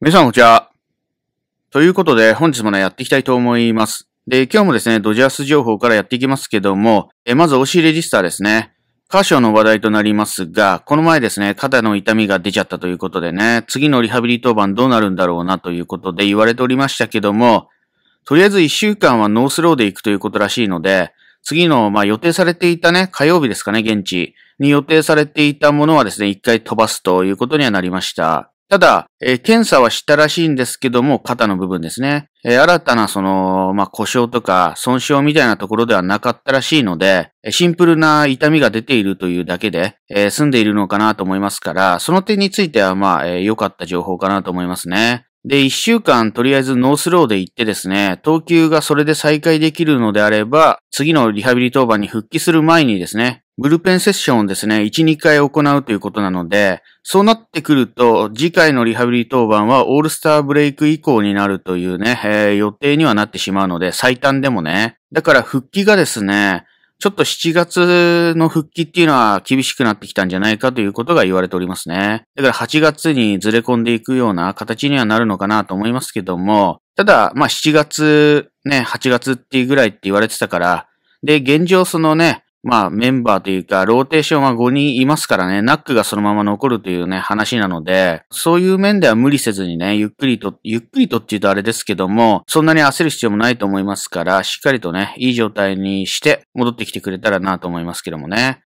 皆さんこんにちは。ということで、本日もね、やっていきたいと思います。で、今日もですね、ドジャース情報からやっていきますけども、えまず、押しレジスターですね。カーショーの話題となりますが、この前ですね、肩の痛みが出ちゃったということでね、次のリハビリ当番どうなるんだろうなということで言われておりましたけども、とりあえず1週間はノースローで行くということらしいので、次の、まあ、予定されていたね、火曜日ですかね、現地に予定されていたものはですね、一回飛ばすということにはなりました。ただ、えー、検査はしたらしいんですけども、肩の部分ですね。えー、新たなその、まあ、故障とか損傷みたいなところではなかったらしいので、シンプルな痛みが出ているというだけで、えー、済んでいるのかなと思いますから、その点についてはまあ、えー、良かった情報かなと思いますね。で、一週間とりあえずノースローで行ってですね、投球がそれで再開できるのであれば、次のリハビリ当番に復帰する前にですね、ブルペンセッションをですね、1、2回行うということなので、そうなってくると、次回のリハビリ当番はオールスターブレイク以降になるというね、えー、予定にはなってしまうので、最短でもね。だから復帰がですね、ちょっと7月の復帰っていうのは厳しくなってきたんじゃないかということが言われておりますね。だから8月にずれ込んでいくような形にはなるのかなと思いますけども、ただ、まあ7月、ね、8月っていうぐらいって言われてたから、で、現状そのね、まあメンバーというか、ローテーションは5人いますからね、ナックがそのまま残るというね、話なので、そういう面では無理せずにね、ゆっくりと、ゆっくりとっていうとあれですけども、そんなに焦る必要もないと思いますから、しっかりとね、いい状態にして戻ってきてくれたらなと思いますけどもね。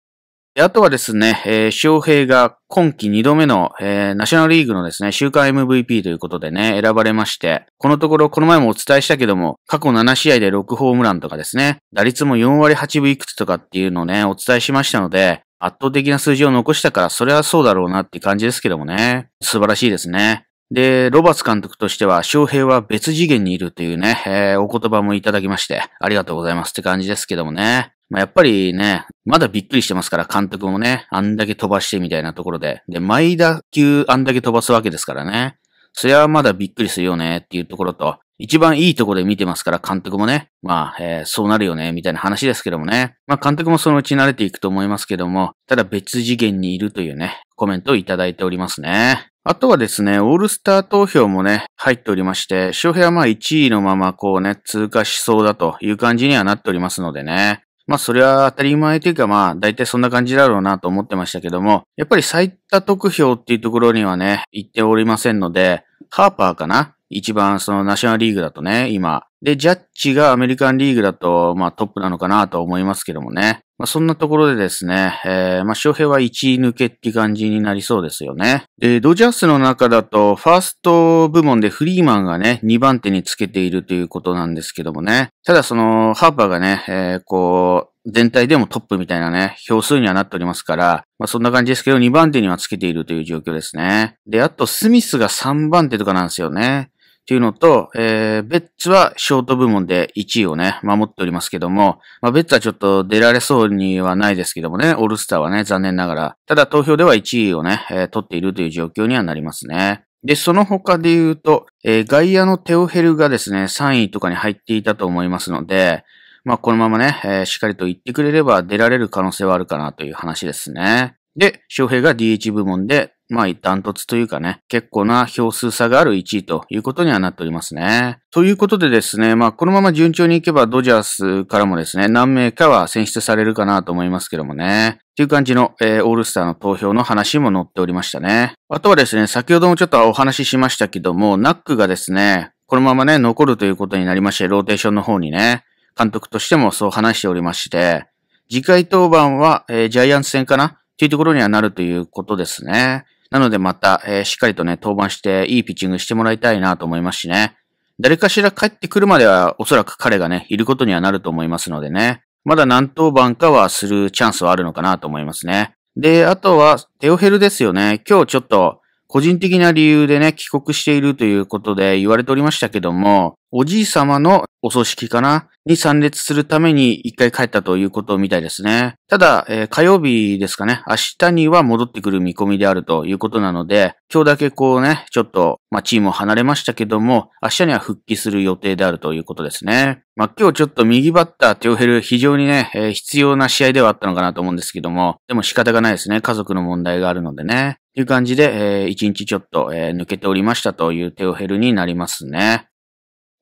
あとはですね、えー、翔平が今季2度目の、えー、ナショナルリーグのですね、週間 MVP ということでね、選ばれまして、このところこの前もお伝えしたけども、過去7試合で6ホームランとかですね、打率も4割8分いくつとかっていうのをね、お伝えしましたので、圧倒的な数字を残したから、それはそうだろうなって感じですけどもね。素晴らしいですね。で、ロバーツ監督としては、翔平は別次元にいるというね、えー、お言葉もいただきまして、ありがとうございますって感じですけどもね。まあ、やっぱりね、まだびっくりしてますから、監督もね、あんだけ飛ばしてみたいなところで。で、毎打球あんだけ飛ばすわけですからね。それはまだびっくりするよねっていうところと、一番いいところで見てますから、監督もね。まあ、えー、そうなるよね、みたいな話ですけどもね。まあ、監督もそのうち慣れていくと思いますけども、ただ別次元にいるというね、コメントをいただいておりますね。あとはですね、オールスター投票もね、入っておりまして、翔平はまあ1位のままこうね、通過しそうだという感じにはなっておりますのでね。まあそれは当たり前というかまあ大体そんな感じだろうなと思ってましたけども、やっぱり最多得票っていうところにはね、行っておりませんので、ハーパーかな一番そのナショナルリーグだとね、今。で、ジャッジがアメリカンリーグだと、まあトップなのかなと思いますけどもね。まあそんなところでですね、えー、まあ翔平は1位抜けって感じになりそうですよね。で、ドジャースの中だと、ファースト部門でフリーマンがね、2番手につけているということなんですけどもね。ただその、ハーパーがね、えー、こう、全体でもトップみたいなね、票数にはなっておりますから、まあそんな感じですけど、2番手にはつけているという状況ですね。で、あとスミスが3番手とかなんですよね。っていうのと、えー、ベッツはショート部門で1位をね、守っておりますけども、まあ、ベッツはちょっと出られそうにはないですけどもね、オールスターはね、残念ながら。ただ投票では1位をね、えー、取っているという状況にはなりますね。で、その他で言うと、えー、外野のテオヘルがですね、3位とかに入っていたと思いますので、まあ、このままね、えー、しっかりと言ってくれれば出られる可能性はあるかなという話ですね。で、翔平が DH 部門で、まあ、一ントツというかね、結構な票数差がある1位ということにはなっておりますね。ということでですね、まあ、このまま順調にいけば、ドジャースからもですね、何名かは選出されるかなと思いますけどもね。っていう感じの、えー、オールスターの投票の話も載っておりましたね。あとはですね、先ほどもちょっとお話ししましたけども、ナックがですね、このままね、残るということになりまして、ローテーションの方にね、監督としてもそう話しておりまして、次回登板は、えー、ジャイアンツ戦かなっていうところにはなるということですね。なのでまた、えー、しっかりとね、登板して、いいピッチングしてもらいたいなと思いますしね。誰かしら帰ってくるまでは、おそらく彼がね、いることにはなると思いますのでね。まだ何登板かはするチャンスはあるのかなと思いますね。で、あとは、テオヘルですよね。今日ちょっと、個人的な理由でね、帰国しているということで言われておりましたけども、おじい様のお葬式かなに参列するために一回帰ったということみたいですね。ただ、えー、火曜日ですかね、明日には戻ってくる見込みであるということなので、今日だけこうね、ちょっと、まあ、チームを離れましたけども、明日には復帰する予定であるということですね。まあ、今日ちょっと右バッター、テオヘル、非常にね、えー、必要な試合ではあったのかなと思うんですけども、でも仕方がないですね。家族の問題があるのでね。という感じで、えー、一日ちょっと、えー、抜けておりましたというテオヘルになりますね。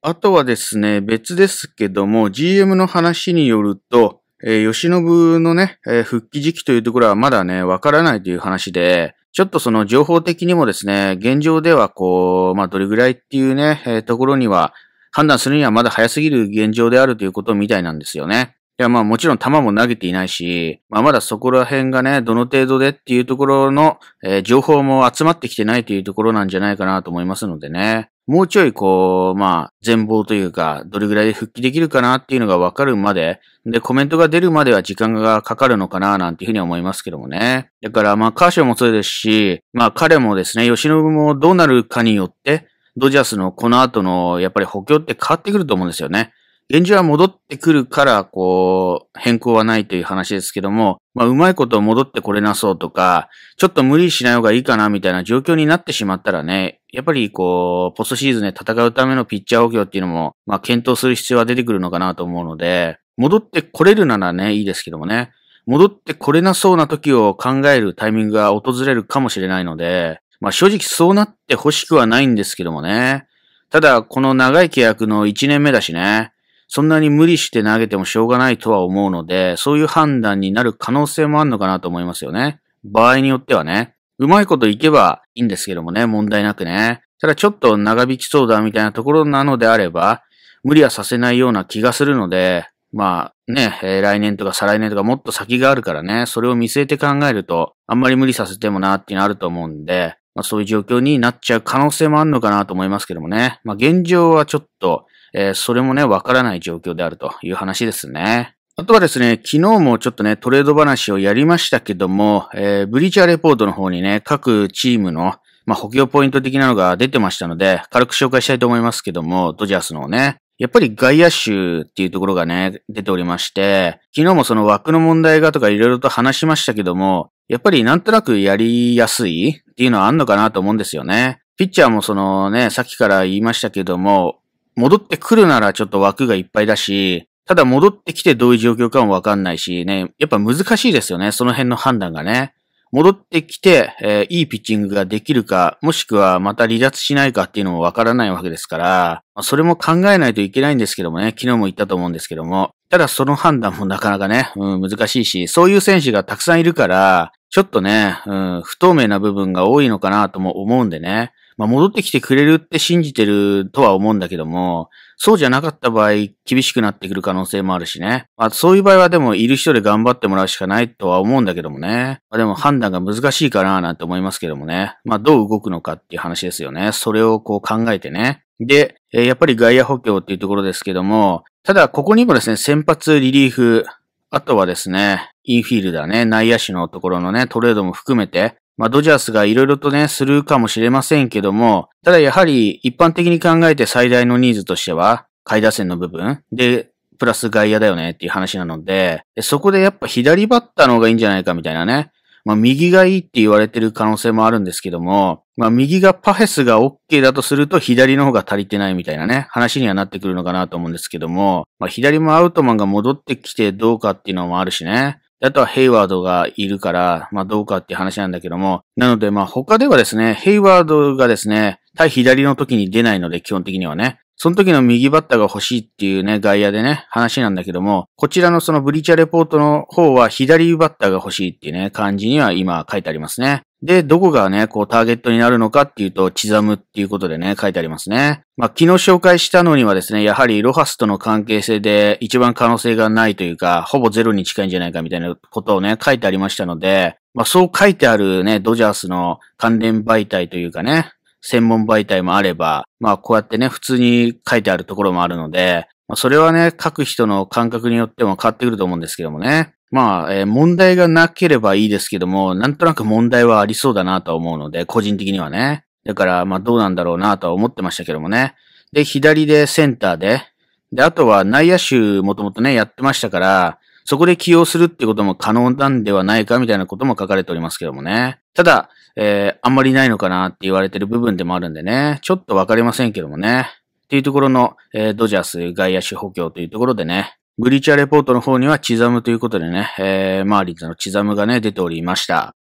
あとはですね、別ですけども、GM の話によると、えー、吉信のね、えー、復帰時期というところはまだね、わからないという話で、ちょっとその情報的にもですね、現状ではこう、まあどれぐらいっていうね、えー、ところには、判断するにはまだ早すぎる現状であるということみたいなんですよね。いや、まあもちろん球も投げていないし、まあまだそこら辺がね、どの程度でっていうところの、えー、情報も集まってきてないというところなんじゃないかなと思いますのでね。もうちょいこう、まあ、全貌というか、どれぐらいで復帰できるかなっていうのがわかるまで、で、コメントが出るまでは時間がかかるのかななんていうふうに思いますけどもね。だから、まあ、カーションもそうですし、まあ、彼もですね、吉野もどうなるかによって、ドジャースのこの後の、やっぱり補強って変わってくると思うんですよね。現状は戻ってくるから、こう、変更はないという話ですけども、まあ、うまいこと戻ってこれなそうとか、ちょっと無理しない方がいいかな、みたいな状況になってしまったらね、やっぱりこう、ポストシーズンで戦うためのピッチャー補強っていうのも、まあ、検討する必要は出てくるのかなと思うので、戻ってこれるならね、いいですけどもね、戻ってこれなそうな時を考えるタイミングが訪れるかもしれないので、まあ、正直そうなってほしくはないんですけどもね、ただ、この長い契約の1年目だしね、そんなに無理して投げてもしょうがないとは思うので、そういう判断になる可能性もあるのかなと思いますよね。場合によってはね。うまいこといけばいいんですけどもね、問題なくね。ただちょっと長引きそうだみたいなところなのであれば、無理はさせないような気がするので、まあね、えー、来年とか再来年とかもっと先があるからね、それを見据えて考えると、あんまり無理させてもなっていうのあると思うんで、まあ、そういう状況になっちゃう可能性もあるのかなと思いますけどもね。まあ、現状はちょっと、えー、それもね、わからない状況であるという話ですね。あとはですね、昨日もちょっとね、トレード話をやりましたけども、えー、ブリーチャーレポートの方にね、各チームの、まあ、補強ポイント的なのが出てましたので、軽く紹介したいと思いますけども、ドジャースのね、やっぱり外野手っていうところがね、出ておりまして、昨日もその枠の問題がとか色々と話しましたけども、やっぱりなんとなくやりやすいっていうのはあんのかなと思うんですよね。ピッチャーもそのね、さっきから言いましたけども、戻ってくるならちょっと枠がいっぱいだし、ただ戻ってきてどういう状況かもわかんないしね、やっぱ難しいですよね、その辺の判断がね。戻ってきて、えー、いいピッチングができるか、もしくはまた離脱しないかっていうのもわからないわけですから、まあ、それも考えないといけないんですけどもね、昨日も言ったと思うんですけども、ただその判断もなかなかね、うん、難しいし、そういう選手がたくさんいるから、ちょっとね、うん、不透明な部分が多いのかなとも思うんでね、まあ、戻ってきてくれるって信じてるとは思うんだけども、そうじゃなかった場合、厳しくなってくる可能性もあるしね。まあ、そういう場合はでも、いる人で頑張ってもらうしかないとは思うんだけどもね。まあ、でも判断が難しいかななんて思いますけどもね。まあ、どう動くのかっていう話ですよね。それをこう考えてね。で、やっぱり外野補強っていうところですけども、ただここにもですね、先発、リリーフ、あとはですね、インフィールダーね、内野手のところのね、トレードも含めて、まあ、ドジャースがいろいろとね、するかもしれませんけども、ただやはり一般的に考えて最大のニーズとしては、下位打線の部分で、プラス外野だよねっていう話なので、そこでやっぱ左バッターの方がいいんじゃないかみたいなね。まあ、右がいいって言われてる可能性もあるんですけども、まあ、右がパフェスが OK だとすると、左の方が足りてないみたいなね、話にはなってくるのかなと思うんですけども、まあ、左もアウトマンが戻ってきてどうかっていうのもあるしね。あとはヘイワードがいるから、まあどうかっていう話なんだけども、なのでまあ他ではですね、ヘイワードがですね、対左の時に出ないので基本的にはね、その時の右バッターが欲しいっていうね、外野でね、話なんだけども、こちらのそのブリーチャーレポートの方は左バッターが欲しいっていうね、感じには今書いてありますね。で、どこがね、こうターゲットになるのかっていうと、チザムっていうことでね、書いてありますね。まあ、昨日紹介したのにはですね、やはりロハスとの関係性で一番可能性がないというか、ほぼゼロに近いんじゃないかみたいなことをね、書いてありましたので、まあ、そう書いてあるね、ドジャースの関連媒体というかね、専門媒体もあれば、まあこうやってね、普通に書いてあるところもあるので、まあ、それはね、書く人の感覚によっても変わってくると思うんですけどもね。まあ、えー、問題がなければいいですけども、なんとなく問題はありそうだなと思うので、個人的にはね。だから、まあどうなんだろうなとは思ってましたけどもね。で、左でセンターで、で、あとは内野手もともとね、やってましたから、そこで起用するってことも可能なんではないかみたいなことも書かれておりますけどもね。ただ、えー、あんまりないのかなって言われてる部分でもあるんでね、ちょっとわかりませんけどもね。っていうところの、えー、ドジャース外野手補強というところでね、ブリーチャーレポートの方にはチザムということでね、えー、マーリンズのチザムがね、出ておりました。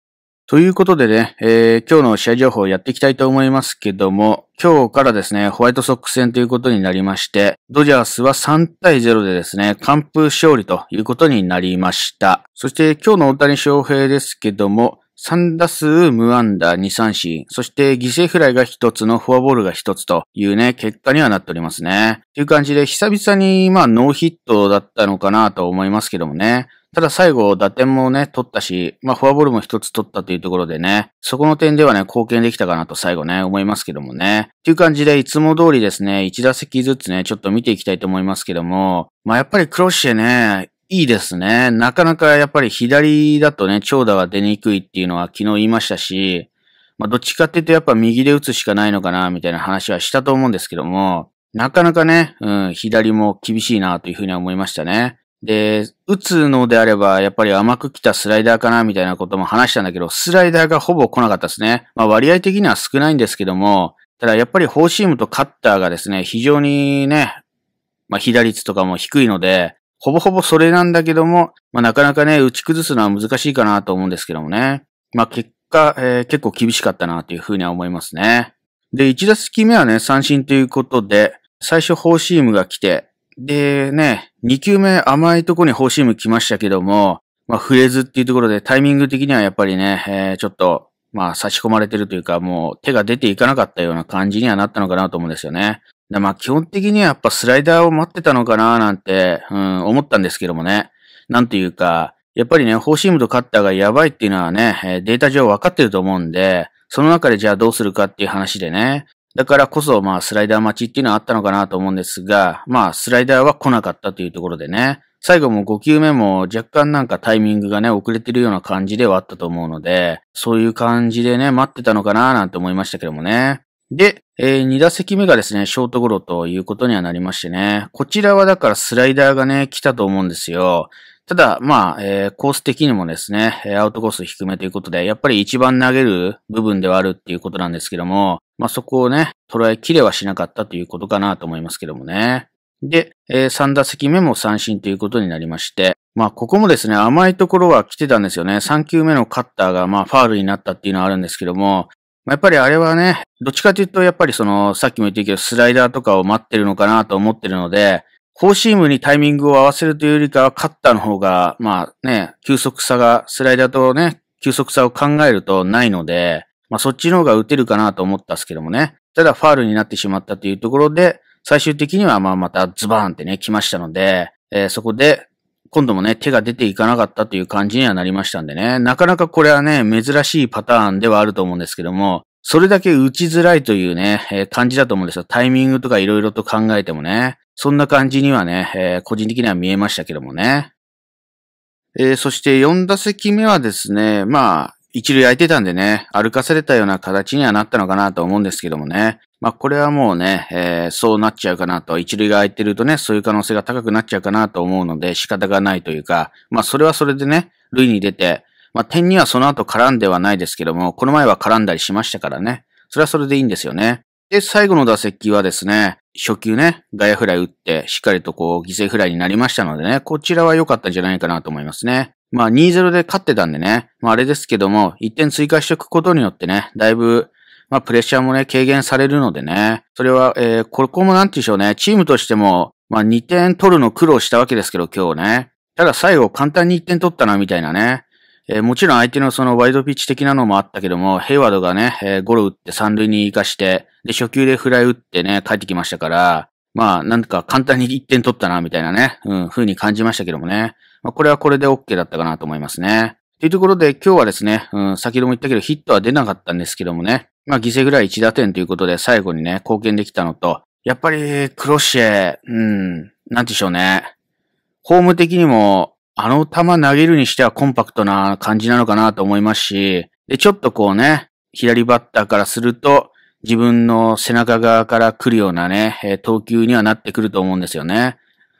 ということでね、えー、今日の試合情報をやっていきたいと思いますけども、今日からですね、ホワイトソックス戦ということになりまして、ドジャースは3対0でですね、完封勝利ということになりました。そして今日の大谷翔平ですけども、3打数無安打2三振、そして犠牲フライが1つのフォアボールが1つというね、結果にはなっておりますね。という感じで久々にまあノーヒットだったのかなと思いますけどもね。ただ最後、打点もね、取ったし、まあ、フォアボールも一つ取ったというところでね、そこの点ではね、貢献できたかなと最後ね、思いますけどもね。っていう感じで、いつも通りですね、1打席ずつね、ちょっと見ていきたいと思いますけども、まあ、やっぱりクロシェね、いいですね。なかなかやっぱり左だとね、長打が出にくいっていうのは昨日言いましたし、まあ、どっちかっていうとやっぱ右で打つしかないのかな、みたいな話はしたと思うんですけども、なかなかね、うん、左も厳しいなというふうには思いましたね。で、打つのであれば、やっぱり甘く来たスライダーかな、みたいなことも話したんだけど、スライダーがほぼ来なかったですね。まあ割合的には少ないんですけども、ただやっぱりフォーシームとカッターがですね、非常にね、まあ、左率とかも低いので、ほぼほぼそれなんだけども、まあ、なかなかね、打ち崩すのは難しいかなと思うんですけどもね。まあ、結果、えー、結構厳しかったなというふうには思いますね。で、1打席目はね、三振ということで、最初フォーシームが来て、でね、2球目甘いとこにフォーシーム来ましたけども、まあ、触れずっていうところでタイミング的にはやっぱりね、えー、ちょっと、まあ、差し込まれてるというか、もう手が出ていかなかったような感じにはなったのかなと思うんですよね。まあ基本的にはやっぱスライダーを待ってたのかななんて、うん、思ったんですけどもね。なんていうか、やっぱりね、フォーシームとカッターがやばいっていうのはね、データ上わかってると思うんで、その中でじゃあどうするかっていう話でね。だからこそまあスライダー待ちっていうのはあったのかなと思うんですが、まあスライダーは来なかったというところでね。最後も5球目も若干なんかタイミングがね、遅れてるような感じではあったと思うので、そういう感じでね、待ってたのかななんて思いましたけどもね。で、えー、2打席目がですね、ショートゴロということにはなりましてね、こちらはだからスライダーがね、来たと思うんですよ。ただ、まあ、えー、コース的にもですね、アウトコース低めということで、やっぱり一番投げる部分ではあるっていうことなんですけども、まあそこをね、捉えきれはしなかったということかなと思いますけどもね。で、えー、3打席目も三振ということになりまして、まあ、ここもですね、甘いところは来てたんですよね。3球目のカッターが、まあ、ファールになったっていうのはあるんですけども、やっぱりあれはね、どっちかというと、やっぱりその、さっきも言ってたけど、スライダーとかを待ってるのかなと思ってるので、フォーシームにタイミングを合わせるというよりかは、カッターの方が、まあね、急速さが、スライダーとね、急速さを考えるとないので、まあそっちの方が打てるかなと思ったんですけどもね。ただファールになってしまったというところで、最終的にはまあまたズバーンってね、来ましたので、えー、そこで今度もね、手が出ていかなかったという感じにはなりましたんでね、なかなかこれはね、珍しいパターンではあると思うんですけども、それだけ打ちづらいというね、えー、感じだと思うんですよ。タイミングとか色々と考えてもね。そんな感じにはね、えー、個人的には見えましたけどもね。えー、そして4打席目はですね、まあ、一塁空いてたんでね、歩かされたような形にはなったのかなと思うんですけどもね。まあ、これはもうね、えー、そうなっちゃうかなと、一塁が空いてるとね、そういう可能性が高くなっちゃうかなと思うので仕方がないというか、まあ、それはそれでね、塁に出て、まあ、点にはその後絡んではないですけども、この前は絡んだりしましたからね、それはそれでいいんですよね。で、最後の打席はですね、初球ね、外野フライ打って、しっかりとこう、犠牲フライになりましたのでね、こちらは良かったんじゃないかなと思いますね。まあ、2-0で勝ってたんでね、まあ、あれですけども、1点追加しておくことによってね、だいぶまあ、プレッシャーもね、軽減されるのでね、それは、えー、ここもなんて言うんでしょうね、チームとしても、まあ、2点取るの苦労したわけですけど、今日ね。ただ最後簡単に1点取ったな、みたいなね。えー、もちろん相手のそのワイドピッチ的なのもあったけども、ヘイワードがね、えー、ゴロ打って三塁に行かして、で、初球でフライ打ってね、帰ってきましたから、まあ、なんか簡単に1点取ったな、みたいなね、うん、風に感じましたけどもね。まあ、これはこれで OK だったかなと思いますね。というところで今日はですね、うん、先ほども言ったけどヒットは出なかったんですけどもね、まあ、犠牲ぐらい1打点ということで最後にね、貢献できたのと、やっぱり、クロッシェ、うん、なんでしょうね。ホーム的にも、あの球投げるにしてはコンパクトな感じなのかなと思いますし、で、ちょっとこうね、左バッターからすると、自分の背中側から来るようなね、投球にはなってくると思うんですよね。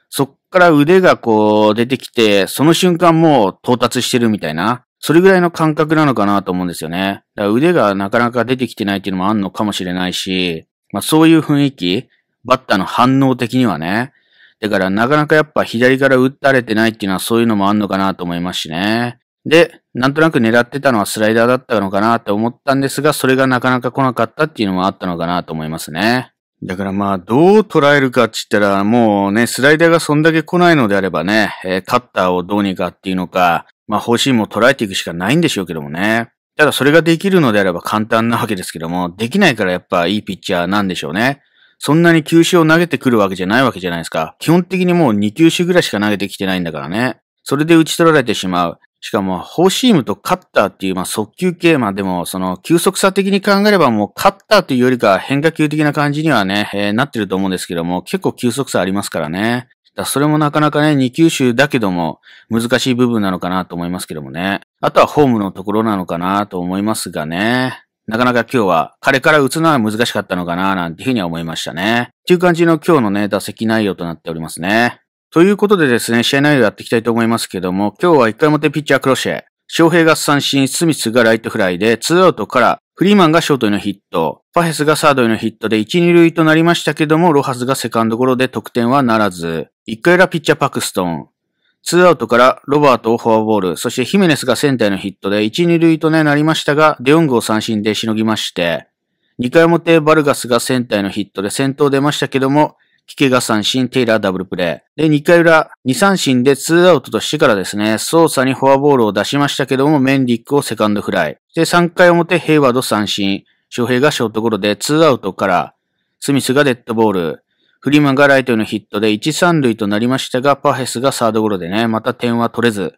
そっから腕がこう出てきて、その瞬間もう到達してるみたいな、それぐらいの感覚なのかなと思うんですよね。だから腕がなかなか出てきてないっていうのもあんのかもしれないし、まあそういう雰囲気、バッターの反応的にはね。だからなかなかやっぱ左から打たれてないっていうのはそういうのもあんのかなと思いますしね。で、なんとなく狙ってたのはスライダーだったのかなって思ったんですが、それがなかなか来なかったっていうのもあったのかなと思いますね。だからまあ、どう捉えるかって言ったら、もうね、スライダーがそんだけ来ないのであればね、えカッターをどうにかっていうのか、まあ方針も捉えていくしかないんでしょうけどもね。ただそれができるのであれば簡単なわけですけども、できないからやっぱいいピッチャーなんでしょうね。そんなに球種を投げてくるわけじゃないわけじゃないですか。基本的にもう2球種ぐらいしか投げてきてないんだからね。それで打ち取られてしまう。しかも、フォーシームとカッターっていう、まあ、速球系、まあでも、その、急速さ的に考えればもう、カッターというよりか変化球的な感じにはね、えー、なってると思うんですけども、結構急速さありますからね。だそれもなかなかね、二球種だけども難しい部分なのかなと思いますけどもね。あとはホームのところなのかなと思いますがね。なかなか今日は彼から打つのは難しかったのかななんていうふうには思いましたね。っていう感じの今日のね、打席内容となっておりますね。ということでですね、試合内容やっていきたいと思いますけども、今日は一回表ピッチャークロシェ、翔平が三振、スミスがライトフライで、ツーアウトからフリーマンがショートへのヒット、パヘスがサードへのヒットで1、2塁となりましたけども、ロハスがセカンドゴロで得点はならず、1回裏ピッチャーパクストン、ツーアウトからロバートをフォアボール、そしてヒメネスがセンターへのヒットで1、2塁とね、なりましたが、デヨングを三振でしのぎまして、2回表バルガスがセンターへのヒットで先頭出ましたけども、キケが三振、テイラーダブルプレイ。で、2回裏、2三振で2アウトとしてからですね、操作にフォアボールを出しましたけども、メンディックをセカンドフライ。で、3回表、ヘイワード三振。翔平がショートゴロで2アウトから、スミスがデッドボール。フリマがライトへのヒットで1、3塁となりましたが、パヘスがサードゴロでね、また点は取れず。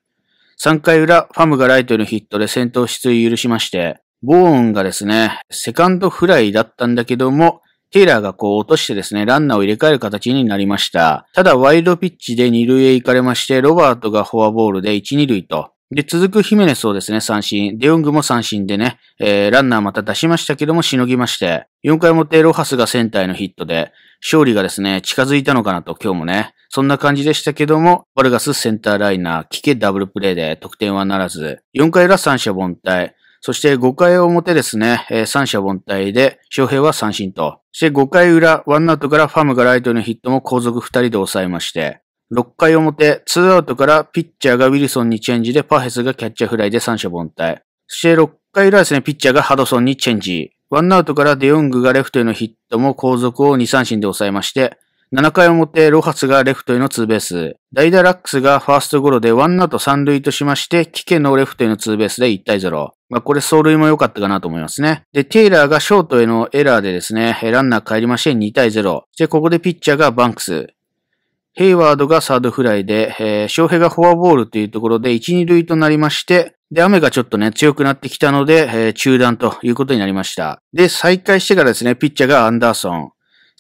3回裏、ファムがライトへのヒットで先頭出塁許しまして、ボーンがですね、セカンドフライだったんだけども、テイラーがこう落としてですね、ランナーを入れ替える形になりました。ただ、ワイドピッチで2塁へ行かれまして、ロバートがフォアボールで1、2塁と。で、続くヒメネスをですね、三振。デヨングも三振でね、えー、ランナーまた出しましたけども、しのぎまして、4回もテロハスがセンターへのヒットで、勝利がですね、近づいたのかなと、今日もね。そんな感じでしたけども、バルガスセンターライナー、キケダブルプレイで得点はならず、4回裏三者凡退。そして5回表ですね、えー、三者凡退で、翔平は三振と。そして5回裏、ワンアウトからファムがライトのヒットも後続2人で抑えまして、6回表、ツーアウトからピッチャーがウィルソンにチェンジで、パヘスがキャッチャーフライで三者凡退。そして6回裏ですね、ピッチャーがハドソンにチェンジ。ワンアウトからデヨングがレフトへのヒットも後続を2三振で抑えまして、7回表、ロハスがレフトへのツーベース。ダイダラックスがファーストゴロでワンアウト三塁としまして、キケのレフトへのツーベースで1対0。まあ、これ走塁も良かったかなと思いますね。で、テイラーがショートへのエラーでですね、ランナー帰りまして2対0。で、ここでピッチャーがバンクス。ヘイワードがサードフライで、えー、翔平がフォアボールというところで1、2塁となりまして、で、雨がちょっとね、強くなってきたので、えー、中断ということになりました。で、再開してからですね、ピッチャーがアンダーソン。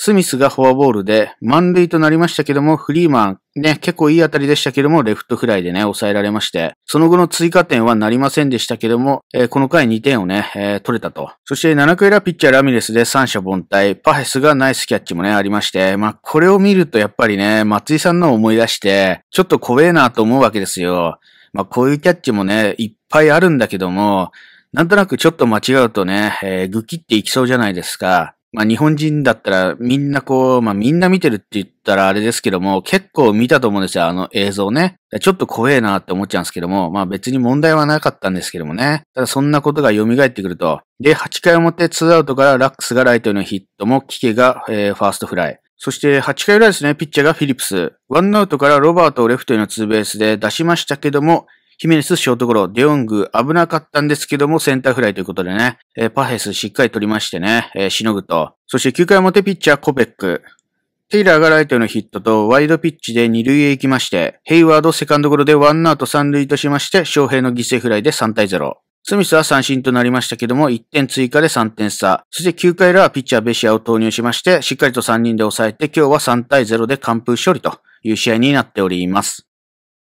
スミスがフォアボールで満塁となりましたけども、フリーマンね、結構いい当たりでしたけども、レフトフライでね、抑えられまして、その後の追加点はなりませんでしたけども、えー、この回2点をね、えー、取れたと。そして7エラピッチャーラミレスで三者凡退、パヘスがナイスキャッチもね、ありまして、まあ、これを見るとやっぱりね、松井さんの思い出して、ちょっと怖えなと思うわけですよ。まあ、こういうキャッチもね、いっぱいあるんだけども、なんとなくちょっと間違うとね、えー、グキっていきそうじゃないですか。まあ日本人だったらみんなこう、まあみんな見てるって言ったらあれですけども、結構見たと思うんですよ、あの映像ね。ちょっと怖えなって思っちゃうんですけども、まあ別に問題はなかったんですけどもね。ただそんなことが蘇ってくると。で、8回表2アウトからラックスがライトへのヒットも、キケが、えー、ファーストフライ。そして8回裏ですね、ピッチャーがフィリップス。ワンアウトからロバートをレフトへのツーベースで出しましたけども、ヒメネス、ショートゴロ、デヨング、危なかったんですけども、センターフライということでね、えー、パヘスしっかり取りましてね、えー、しのぐと。そして9回表ピッチャー、コペック。テイラーがライトへのヒットとワイドピッチで2塁へ行きまして、ヘイワードセカンドゴロでワンアウト3塁としまして、翔平の犠牲フライで3対0。スミスは三振となりましたけども、1点追加で3点差。そして9回裏はピッチャーベシアを投入しまして、しっかりと3人で抑えて、今日は3対0で完封勝利という試合になっております。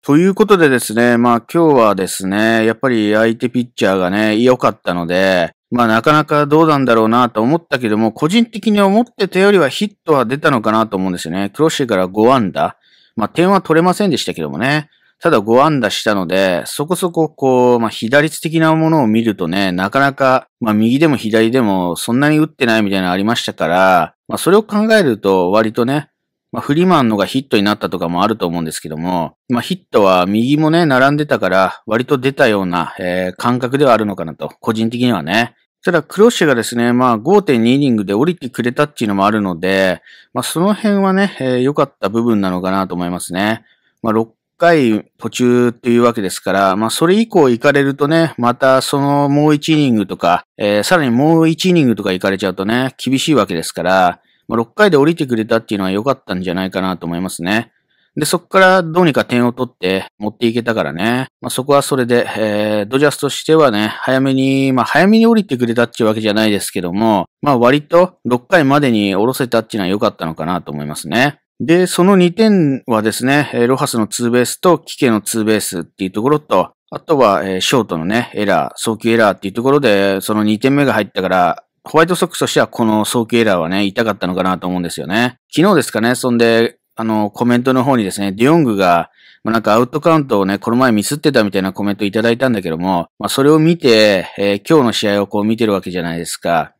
ということでですね、まあ今日はですね、やっぱり相手ピッチャーがね、良かったので、まあなかなかどうなんだろうなと思ったけども、個人的に思ってたよりはヒットは出たのかなと思うんですよね。クロッシーから5安打。まあ点は取れませんでしたけどもね。ただ5安打したので、そこそここう、まあ左打率的なものを見るとね、なかなか、まあ右でも左でもそんなに打ってないみたいなのありましたから、まあそれを考えると割とね、まあ、フリマンのがヒットになったとかもあると思うんですけども、まあ、ヒットは右もね、並んでたから、割と出たような、えー、感覚ではあるのかなと、個人的にはね。ただ、クロッシェがですね、まあ、5.2イニングで降りてくれたっていうのもあるので、まあ、その辺はね、良、えー、かった部分なのかなと思いますね。まあ、6回途中っていうわけですから、まあ、それ以降行かれるとね、またそのもう1イニングとか、えー、さらにもう1イニングとか行かれちゃうとね、厳しいわけですから、まあ、6回で降りてくれたっていうのは良かったんじゃないかなと思いますね。で、そこからどうにか点を取って持っていけたからね。まあ、そこはそれで、えー、ドジャスとしてはね、早めに、まあ、早めに降りてくれたっていうわけじゃないですけども、まあ、割と6回までに降ろせたっていうのは良かったのかなと思いますね。で、その2点はですね、ロハスのツーベースとキケのツーベースっていうところと、あとは、えー、ショートのね、エラー、早急エラーっていうところで、その2点目が入ったから、ホワイトソックスとしてはこの早期エラーはね、痛かったのかなと思うんですよね。昨日ですかね、そんで、あの、コメントの方にですね、ディオングが、まあ、なんかアウトカウントをね、この前ミスってたみたいなコメントいただいたんだけども、まあ、それを見て、えー、今日の試合をこう見てるわけじゃないですか。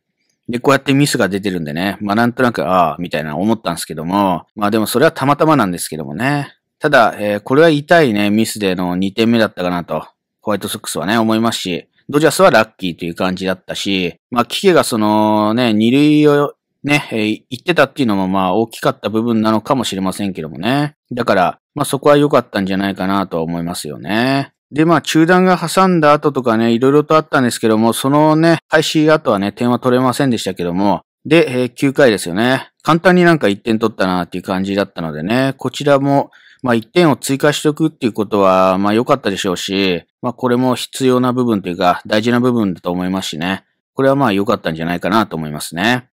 で、こうやってミスが出てるんでね、まあ、なんとなく、ああ、みたいな思ったんですけども、まあ、でもそれはたまたまなんですけどもね。ただ、えー、これは痛いね、ミスでの2点目だったかなと、ホワイトソックスはね、思いますし、ドジャースはラッキーという感じだったし、まあ、キケがそのね、二塁をね、えー、言ってたっていうのもまあ大きかった部分なのかもしれませんけどもね。だから、まあそこは良かったんじゃないかなとは思いますよね。で、まあ中断が挟んだ後とかね、いろいろとあったんですけども、そのね、開始後はね、点は取れませんでしたけども、で、えー、9回ですよね。簡単になんか1点取ったなっていう感じだったのでね、こちらも、まあ、1点を追加しておくっていうことは、まあ、良かったでしょうし、まあ、これも必要な部分というか、大事な部分だと思いますしね。これはまあ、良かったんじゃないかなと思いますね。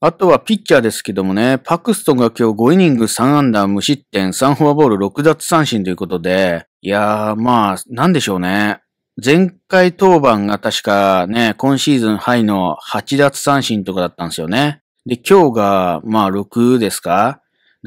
あとはピッチャーですけどもね、パクストンが今日5イニング3アンダー無失点、3フォアボール6奪三振ということで、いやー、まあ、なんでしょうね。前回登板が確かね、今シーズンハイの8奪三振とかだったんですよね。で、今日が、まあ6ですか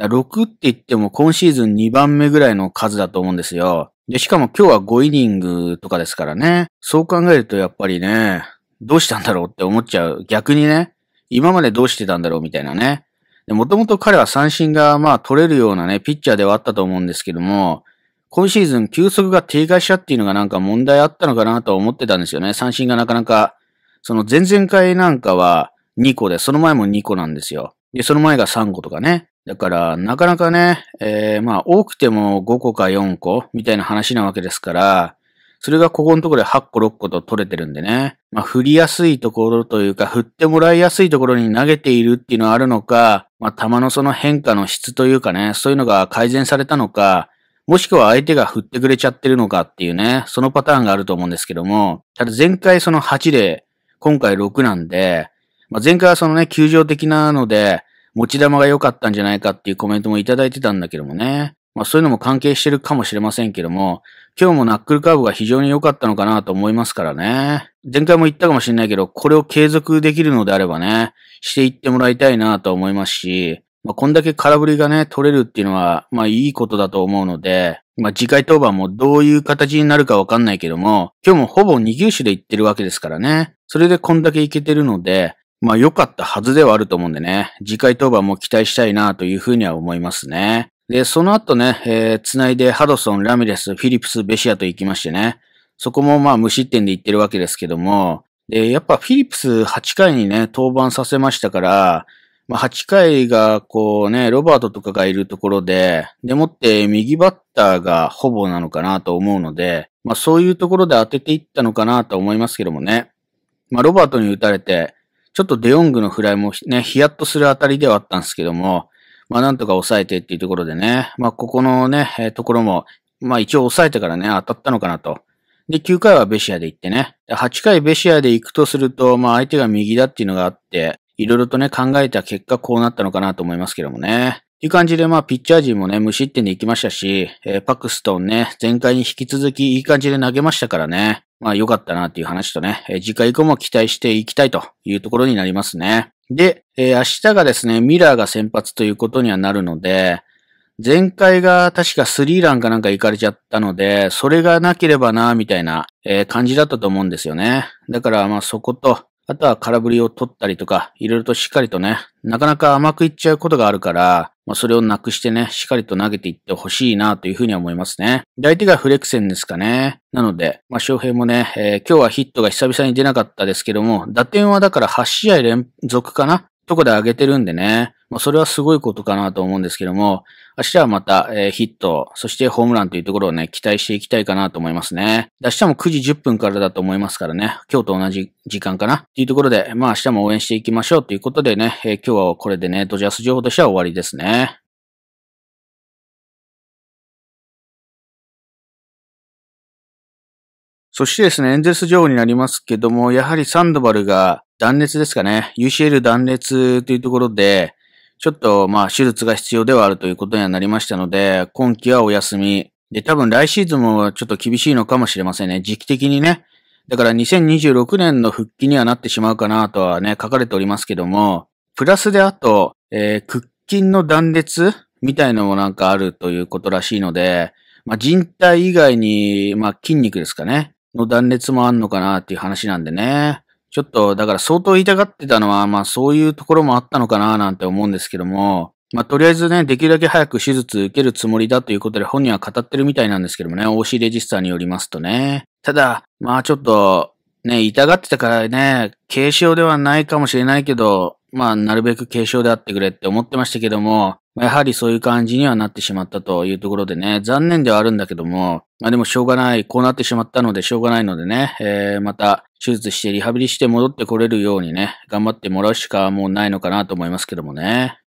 6って言っても今シーズン2番目ぐらいの数だと思うんですよ。で、しかも今日は5イニングとかですからね。そう考えるとやっぱりね、どうしたんだろうって思っちゃう。逆にね、今までどうしてたんだろうみたいなね。もともと彼は三振がまあ取れるようなね、ピッチャーではあったと思うんですけども、今シーズン球速が低下したっていうのがなんか問題あったのかなと思ってたんですよね。三振がなかなか、その前々回なんかは2個で、その前も2個なんですよ。で、その前が3個とかね。だから、なかなかね、えー、まあ、多くても5個か4個みたいな話なわけですから、それがここのところで8個6個と取れてるんでね。まあ、振りやすいところというか、振ってもらいやすいところに投げているっていうのはあるのか、まあ、球のその変化の質というかね、そういうのが改善されたのか、もしくは相手が振ってくれちゃってるのかっていうね、そのパターンがあると思うんですけども、ただ前回その8で、今回6なんで、まあ、前回はそのね、球場的なので、持ち玉が良かったんじゃないかっていうコメントもいただいてたんだけどもね。まあそういうのも関係してるかもしれませんけども、今日もナックルカーブが非常に良かったのかなと思いますからね。前回も言ったかもしれないけど、これを継続できるのであればね、していってもらいたいなと思いますし、まあこんだけ空振りがね、取れるっていうのは、まあいいことだと思うので、まあ次回登板もどういう形になるかわかんないけども、今日もほぼ2球種でいってるわけですからね。それでこんだけいけてるので、まあ良かったはずではあると思うんでね、次回登板も期待したいなというふうには思いますね。で、その後ね、えー、繋いでハドソン、ラミレス、フィリプス、ベシアと行きましてね、そこもまあ無失点で行ってるわけですけども、で、やっぱフィリプス8回にね、登板させましたから、まあ、8回がこうね、ロバートとかがいるところで、でもって右バッターがほぼなのかなと思うので、まあそういうところで当てていったのかなと思いますけどもね。まあロバートに打たれて、ちょっとデヨングのフライもね、ヒヤッとする当たりではあったんですけども、まあなんとか抑えてっていうところでね、まあここのね、えー、ところも、まあ一応抑えてからね、当たったのかなと。で、9回はベシアで行ってね、8回ベシアで行くとすると、まあ相手が右だっていうのがあって、いろいろとね、考えた結果こうなったのかなと思いますけどもね。っていう感じで、まあ、ピッチャー陣もね、無失点で行きましたし、えー、パクストンね、前回に引き続きいい感じで投げましたからね。まあ良かったなっていう話とね、えー、次回以降も期待していきたいというところになりますね。で、えー、明日がですね、ミラーが先発ということにはなるので、前回が確かスリーランかなんか行かれちゃったので、それがなければな、みたいな、えー、感じだったと思うんですよね。だから、まあそこと、あとは空振りを取ったりとか、いろいろとしっかりとね、なかなか甘くいっちゃうことがあるから、まあ、それをなくしてね、しっかりと投げていってほしいなというふうには思いますね。相手がフレクセンですかね。なので、まあ、翔平もね、えー、今日はヒットが久々に出なかったですけども、打点はだから8試合連続かなとこで上げてるんでね、まあ、それはすごいことかなと思うんですけども、明日はまた、えー、ヒット、そしてホームランというところをね、期待していきたいかなと思いますね。明日も9時10分からだと思いますからね、今日と同じ時間かなっていうところで、まあ明日も応援していきましょうということでね、えー、今日はこれでね、ドジャース情報としては終わりですね。そしてですね、エンゼルス女王になりますけども、やはりサンドバルが断熱ですかね、UCL 断熱というところで、ちょっと、まあ、手術が必要ではあるということにはなりましたので、今季はお休み。で、多分来シーズンもちょっと厳しいのかもしれませんね。時期的にね。だから2026年の復帰にはなってしまうかなとはね、書かれておりますけども、プラスであと、えー、屈筋の断裂みたいのもなんかあるということらしいので、まあ、人体以外に、まあ、筋肉ですかね、の断裂もあんのかなっていう話なんでね。ちょっと、だから相当痛がってたのは、まあそういうところもあったのかななんて思うんですけども、まあとりあえずね、できるだけ早く手術受けるつもりだということで本人は語ってるみたいなんですけどもね、OC レジスターによりますとね。ただ、まあちょっと、ね、痛がってたからね、軽症ではないかもしれないけど、まあ、なるべく軽症であってくれって思ってましたけども、やはりそういう感じにはなってしまったというところでね、残念ではあるんだけども、まあでもしょうがない、こうなってしまったのでしょうがないのでね、えー、また手術してリハビリして戻ってこれるようにね、頑張ってもらうしかもうないのかなと思いますけどもね。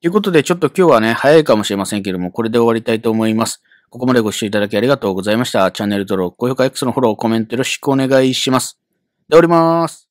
ということで、ちょっと今日はね、早いかもしれませんけども、これで終わりたいと思います。ここまでご視聴いただきありがとうございました。チャンネル登録、高評価、X のフォロー、コメントよろしくお願いします。でおります。